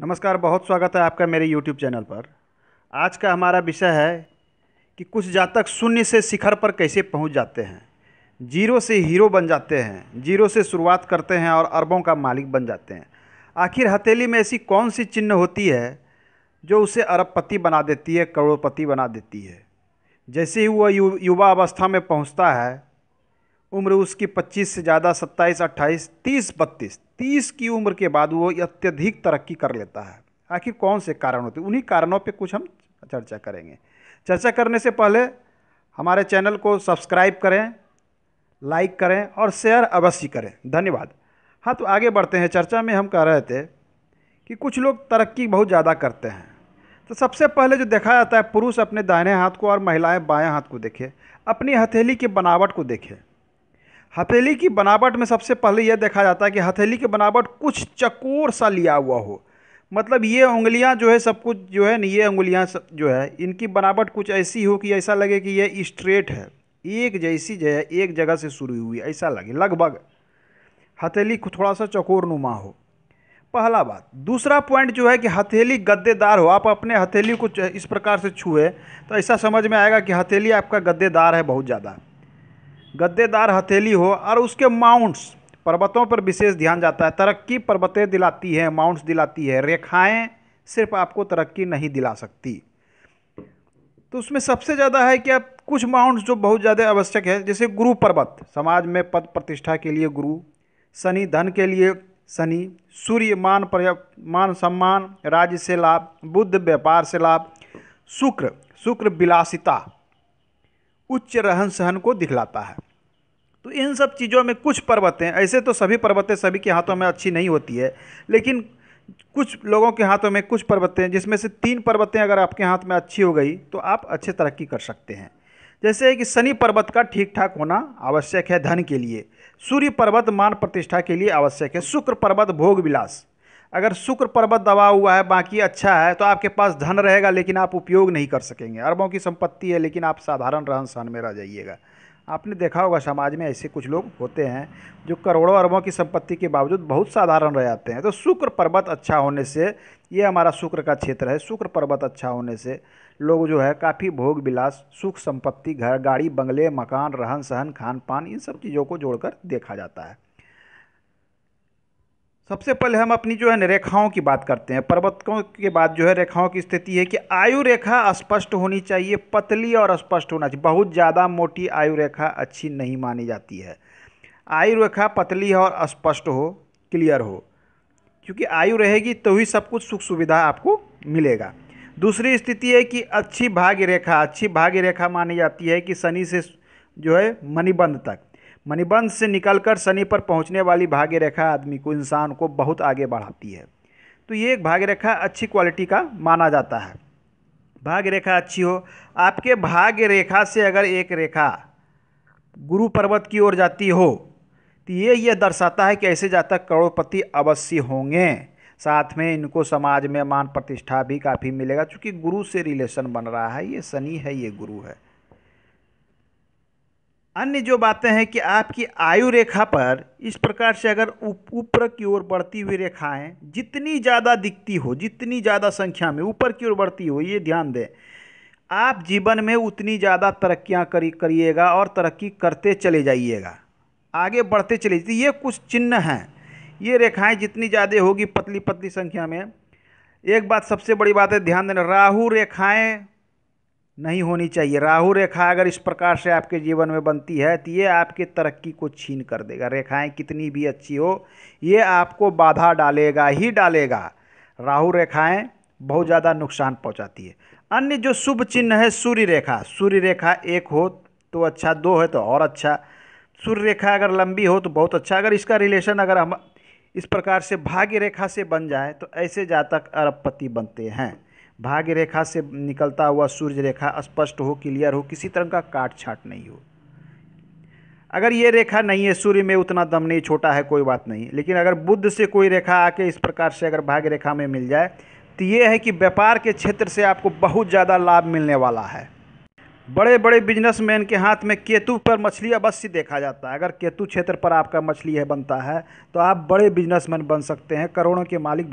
नमस्कार बहुत स्वागत है आपका मेरे YouTube चैनल पर आज का हमारा विषय है कि कुछ जातक शून्य से शिखर पर कैसे पहुंच जाते हैं जीरो से हीरो बन जाते हैं जीरो से शुरुआत करते हैं और अरबों का मालिक बन जाते हैं आखिर हथेली में ऐसी कौन सी चिन्ह होती है जो उसे अरबपति बना देती है करोड़पति बना देती है जैसे ही वह युवा अवस्था में पहुँचता है उम्र उसकी 25 से ज़्यादा 27, 28, 30, 32, 30 की उम्र के बाद वो अत्यधिक तरक्की कर लेता है आखिर कौन से कारण होते उन्हीं कारणों पे कुछ हम चर्चा करेंगे चर्चा करने से पहले हमारे चैनल को सब्सक्राइब करें लाइक करें और शेयर अवश्य करें धन्यवाद हाँ तो आगे बढ़ते हैं चर्चा में हम कह रहे थे कि कुछ लोग तरक्की बहुत ज़्यादा करते हैं तो सबसे पहले जो देखा जाता है पुरुष अपने दाहिने हाथ को और महिलाएं बाएं हाथ को देखें अपनी हथेली की बनावट को देखें हथेली की बनावट में सबसे पहले यह देखा जाता है कि हथेली की बनावट कुछ चकोर सा लिया हुआ हो मतलब ये उंगलियां जो है सब कुछ जो है ना ये उंगलियां जो है इनकी बनावट कुछ ऐसी हो कि ऐसा लगे कि यह स्ट्रेट है एक जैसी जो है एक जगह से शुरू हुई ऐसा लगे लगभग हथेली थोड़ा सा चकोर नुमा हो पहला बात दूसरा पॉइंट जो है कि हथेली गद्देदार हो आप अपने हथेली को इस प्रकार से छुए तो ऐसा समझ में आएगा कि हथेली आपका गद्देदार है बहुत ज़्यादा गद्देदार हथेली हो और उसके माउंट्स पर्वतों पर विशेष ध्यान जाता है तरक्की पर्वतें दिलाती हैं माउंट्स दिलाती है रेखाएं सिर्फ आपको तरक्की नहीं दिला सकती तो उसमें सबसे ज़्यादा है कि आप कुछ माउंट्स जो बहुत ज़्यादा आवश्यक है जैसे गुरु पर्वत समाज में पद प्रतिष्ठा के लिए गुरु शनि धन के लिए शनि सूर्य मान पर मान सम्मान राज्य से लाभ बुद्ध व्यापार से लाभ शुक्र शुक्र विलासिता उच्च रहन सहन को दिखलाता है तो इन सब चीज़ों में कुछ पर्वतें ऐसे तो सभी पर्वतें सभी के हाथों में अच्छी नहीं होती है लेकिन कुछ लोगों के हाथों में कुछ पर्वतें जिसमें से तीन पर्वतें अगर आपके हाथ में अच्छी हो गई तो आप अच्छे तरक्की कर सकते हैं जैसे कि शनि पर्वत का ठीक ठाक होना आवश्यक है धन के लिए सूर्य पर्वत मान प्रतिष्ठा के लिए आवश्यक है शुक्र पर्वत भोग विलास अगर शुक्र पर्वत दबा हुआ है बाकी अच्छा है तो आपके पास धन रहेगा लेकिन आप उपयोग नहीं कर सकेंगे अरबों की संपत्ति है लेकिन आप साधारण रहन सहन में रह जाइएगा आपने देखा होगा समाज में ऐसे कुछ लोग होते हैं जो करोड़ों अरबों की संपत्ति के बावजूद बहुत साधारण रह जाते हैं तो शुक्र पर्वत अच्छा होने से ये हमारा शुक्र का क्षेत्र है शुक्र पर्वत अच्छा होने से लोग जो है काफ़ी भोग विलास सुख संपत्ति घर गाड़ी बंगले मकान रहन सहन खान पान इन सब चीज़ों को जोड़कर देखा जाता है सबसे पहले हम अपनी जो है रेखाओं की बात करते हैं पर्वतों के बाद जो है रेखाओं की स्थिति है कि आयु रेखा स्पष्ट होनी चाहिए पतली और स्पष्ट होना चाहिए बहुत ज़्यादा मोटी आयु रेखा अच्छी नहीं मानी जाती है आयु रेखा पतली और स्पष्ट हो क्लियर हो क्योंकि आयु रहेगी तो ही सब कुछ सुख सुविधा आपको मिलेगा दूसरी स्थिति है कि अच्छी भाग्य रेखा अच्छी भाग्य रेखा मानी जाती है कि शनि से जो है मणिबंध तक मणिबंध से निकलकर शनि पर पहुंचने वाली भाग्य रेखा आदमी को इंसान को बहुत आगे बढ़ाती है तो ये एक भाग्य रेखा अच्छी क्वालिटी का माना जाता है भाग्य रेखा अच्छी हो आपके भाग्य रेखा से अगर एक रेखा गुरु पर्वत की ओर जाती हो तो ये ये दर्शाता है कि ऐसे जातक करोड़पति अवश्य होंगे साथ में इनको समाज में मान प्रतिष्ठा भी काफ़ी मिलेगा क्योंकि गुरु से रिलेशन बन रहा है ये शनि है ये गुरु है अन्य जो बातें हैं कि आपकी आयु रेखा पर इस प्रकार से अगर ऊपर की ओर बढ़ती हुई रेखाएं जितनी ज़्यादा दिखती हो जितनी ज़्यादा संख्या में ऊपर की ओर बढ़ती हो ये ध्यान दें आप जीवन में उतनी ज़्यादा तरक्कियाँ करी करिएगा और तरक्की करते चले जाइएगा आगे बढ़ते चले जाइए ये कुछ चिन्ह हैं ये रेखाएं जितनी ज़्यादा होगी पतली पतली संख्या में एक बात सबसे बड़ी बात है ध्यान देना राहु रेखाएं नहीं होनी चाहिए राहु रेखा अगर इस प्रकार से आपके जीवन में बनती है तो ये आपके तरक्की को छीन कर देगा रेखाएं कितनी भी अच्छी हो ये आपको बाधा डालेगा ही डालेगा राहु रेखाएं बहुत ज़्यादा नुकसान पहुंचाती है अन्य जो शुभ चिन्ह है सूर्य रेखा सूर्य रेखा एक हो तो अच्छा दो है तो और अच्छा सूर्य रेखा अगर लंबी हो तो बहुत अच्छा अगर इसका रिलेशन अगर हम इस प्रकार से भाग्य रेखा से बन जाए तो ऐसे जातक अरबपति बनते हैं भाग्य रेखा से निकलता हुआ सूर्य रेखा स्पष्ट हो क्लियर हो किसी तरह का काट छाट नहीं हो अगर ये रेखा नहीं है सूर्य में उतना दम नहीं छोटा है कोई बात नहीं लेकिन अगर बुद्ध से कोई रेखा आके इस प्रकार से अगर भाग्य रेखा में मिल जाए तो ये है कि व्यापार के क्षेत्र से आपको बहुत ज़्यादा लाभ मिलने वाला है बड़े बड़े बिजनेसमैन के हाथ में केतु पर मछली अवश्य देखा जाता है अगर केतु क्षेत्र पर आपका मछली है बनता है तो आप बड़े बिजनेसमैन बन सकते हैं करोड़ों के मालिक